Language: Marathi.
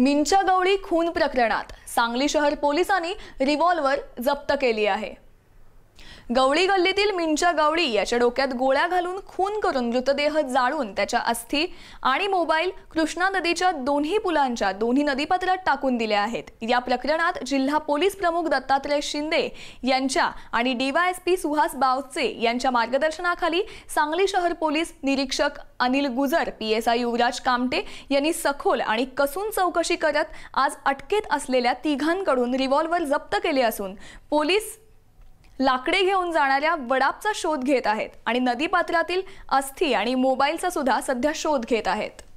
मिंचा गवळी खून प्रकरणात सांगली शहर पोलिसांनी रिव्हॉल्वर जप्त केली आहे गवळी गल्लीतील मिंचा गवळी याच्या डोक्यात गोळ्या घालून खून करून मृतदेह जाळून त्याच्या अस्थी आणि मोबाईल कृष्णा नदीच्या दोन्ही पुलांच्या दोन्ही नदीपात्रात टाकून दिल्या आहेत या प्रकरणात जिल्हा पोलीस प्रमुख दत्तात्रय शिंदे यांच्या आणि डीवायएसपी सुहास बावचे यांच्या मार्गदर्शनाखाली सांगली शहर पोलीस निरीक्षक अनिल गुजर पीएसआय युवराज कामटे यांनी सखोल आणि कसून चौकशी करत आज अटकेत असलेल्या तिघांकडून रिव्हॉल्व्हर जप्त केले असून पोलीस लाकडे घेऊन जाणाऱ्या वडापचा शोध घेत आहेत आणि नदीपात्रातील अस्थी आणि मोबाईलचा सुद्धा सध्या शोध घेत आहेत